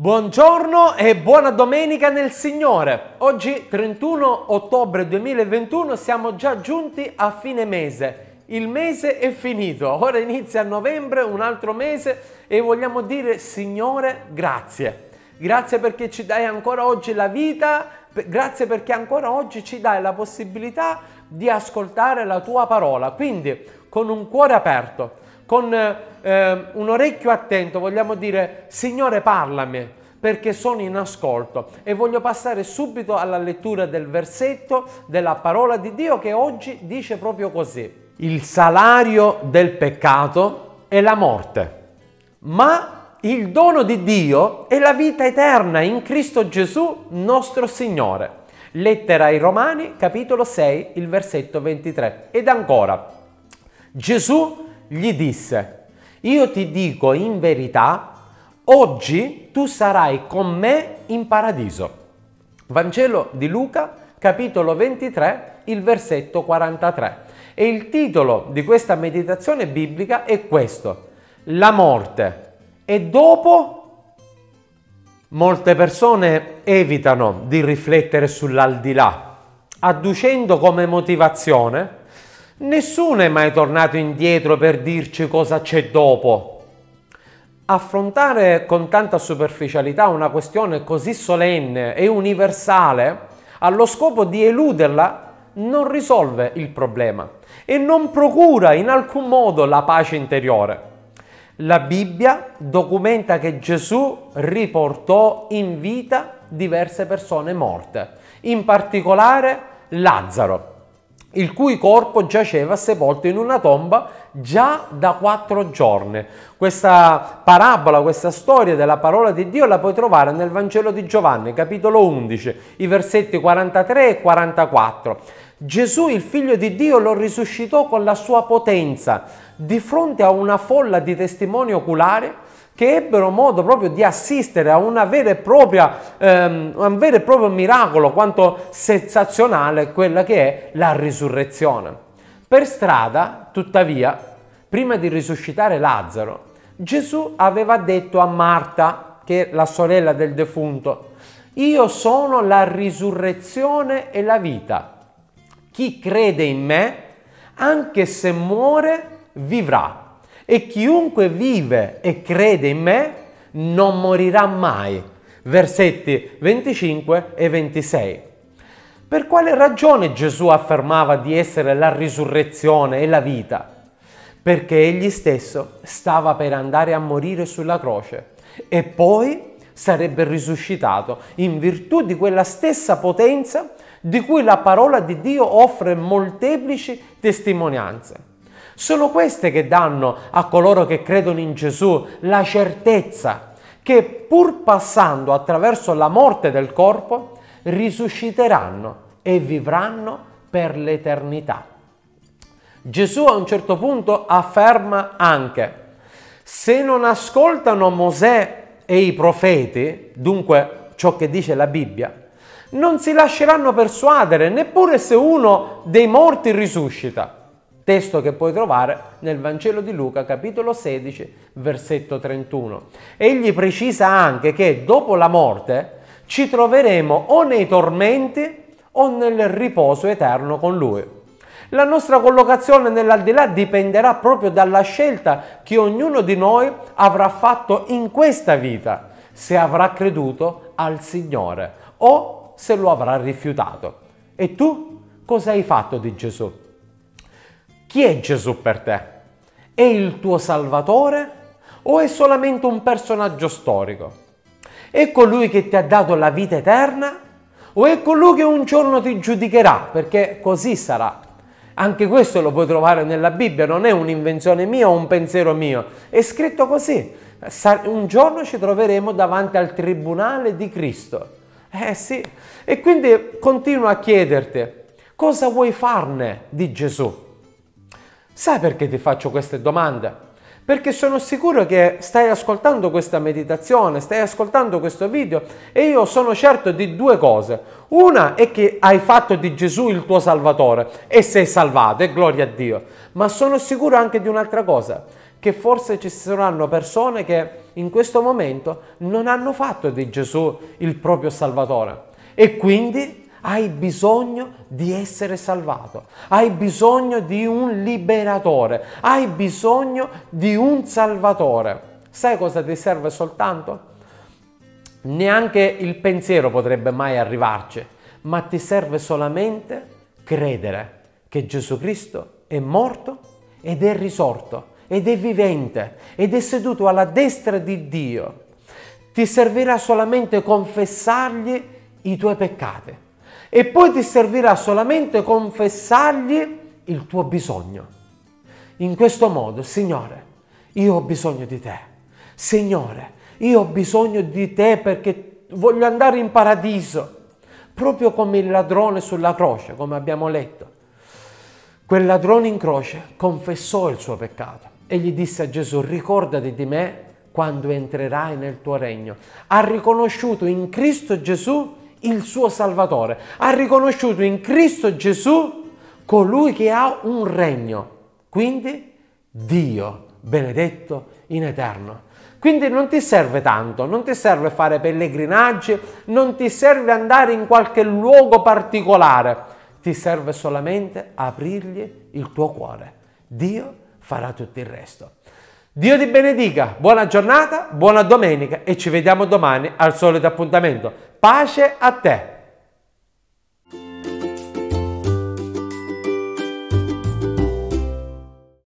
Buongiorno e buona domenica nel Signore. Oggi 31 ottobre 2021 siamo già giunti a fine mese. Il mese è finito, ora inizia novembre, un altro mese e vogliamo dire Signore grazie. Grazie perché ci dai ancora oggi la vita, grazie perché ancora oggi ci dai la possibilità di ascoltare la tua parola. Quindi con un cuore aperto con eh, un orecchio attento vogliamo dire Signore parlami perché sono in ascolto e voglio passare subito alla lettura del versetto della parola di Dio che oggi dice proprio così. Il salario del peccato è la morte, ma il dono di Dio è la vita eterna in Cristo Gesù nostro Signore. Lettera ai Romani, capitolo 6, il versetto 23. Ed ancora, Gesù gli disse, io ti dico in verità, oggi tu sarai con me in paradiso. Vangelo di Luca, capitolo 23, il versetto 43. E il titolo di questa meditazione biblica è questo, la morte. E dopo Molte persone evitano di riflettere sull'aldilà, adducendo come motivazione Nessuno è mai tornato indietro per dirci cosa c'è dopo. Affrontare con tanta superficialità una questione così solenne e universale allo scopo di eluderla non risolve il problema e non procura in alcun modo la pace interiore. La Bibbia documenta che Gesù riportò in vita diverse persone morte, in particolare Lazzaro il cui corpo giaceva sepolto in una tomba già da quattro giorni. Questa parabola, questa storia della parola di Dio la puoi trovare nel Vangelo di Giovanni, capitolo 11, i versetti 43 e 44. Gesù, il figlio di Dio, lo risuscitò con la sua potenza di fronte a una folla di testimoni oculari che ebbero modo proprio di assistere a una vera e propria, ehm, un vero e proprio miracolo, quanto sensazionale quella che è la risurrezione. Per strada, tuttavia, prima di risuscitare Lazzaro, Gesù aveva detto a Marta, che è la sorella del defunto, io sono la risurrezione e la vita. Chi crede in me, anche se muore, vivrà. E chiunque vive e crede in me non morirà mai. Versetti 25 e 26. Per quale ragione Gesù affermava di essere la risurrezione e la vita? Perché egli stesso stava per andare a morire sulla croce e poi sarebbe risuscitato in virtù di quella stessa potenza di cui la parola di Dio offre molteplici testimonianze. Sono queste che danno a coloro che credono in Gesù la certezza che pur passando attraverso la morte del corpo, risusciteranno e vivranno per l'eternità. Gesù a un certo punto afferma anche, se non ascoltano Mosè e i profeti, dunque ciò che dice la Bibbia, non si lasceranno persuadere neppure se uno dei morti risuscita testo che puoi trovare nel Vangelo di Luca capitolo 16 versetto 31. Egli precisa anche che dopo la morte ci troveremo o nei tormenti o nel riposo eterno con lui. La nostra collocazione nell'aldilà dipenderà proprio dalla scelta che ognuno di noi avrà fatto in questa vita, se avrà creduto al Signore o se lo avrà rifiutato. E tu cosa hai fatto di Gesù? Chi è Gesù per te? È il tuo Salvatore o è solamente un personaggio storico? È colui che ti ha dato la vita eterna o è colui che un giorno ti giudicherà? Perché così sarà. Anche questo lo puoi trovare nella Bibbia, non è un'invenzione mia o un pensiero mio, è scritto così. Un giorno ci troveremo davanti al tribunale di Cristo. Eh sì, e quindi continuo a chiederti cosa vuoi farne di Gesù? Sai perché ti faccio queste domande? Perché sono sicuro che stai ascoltando questa meditazione, stai ascoltando questo video e io sono certo di due cose. Una è che hai fatto di Gesù il tuo Salvatore e sei salvato e gloria a Dio. Ma sono sicuro anche di un'altra cosa, che forse ci saranno persone che in questo momento non hanno fatto di Gesù il proprio Salvatore e quindi hai bisogno di essere salvato, hai bisogno di un liberatore, hai bisogno di un salvatore. Sai cosa ti serve soltanto? Neanche il pensiero potrebbe mai arrivarci, ma ti serve solamente credere che Gesù Cristo è morto ed è risorto ed è vivente ed è seduto alla destra di Dio. Ti servirà solamente confessargli i tuoi peccati e poi ti servirà solamente confessargli il tuo bisogno. In questo modo, Signore, io ho bisogno di te. Signore, io ho bisogno di te perché voglio andare in paradiso. Proprio come il ladrone sulla croce, come abbiamo letto. Quel ladrone in croce confessò il suo peccato e gli disse a Gesù, ricordati di me quando entrerai nel tuo regno. Ha riconosciuto in Cristo Gesù il suo Salvatore, ha riconosciuto in Cristo Gesù colui che ha un regno, quindi Dio benedetto in eterno. Quindi non ti serve tanto, non ti serve fare pellegrinaggi, non ti serve andare in qualche luogo particolare, ti serve solamente aprirgli il tuo cuore. Dio farà tutto il resto. Dio ti benedica, buona giornata, buona domenica e ci vediamo domani al solito appuntamento. pace até.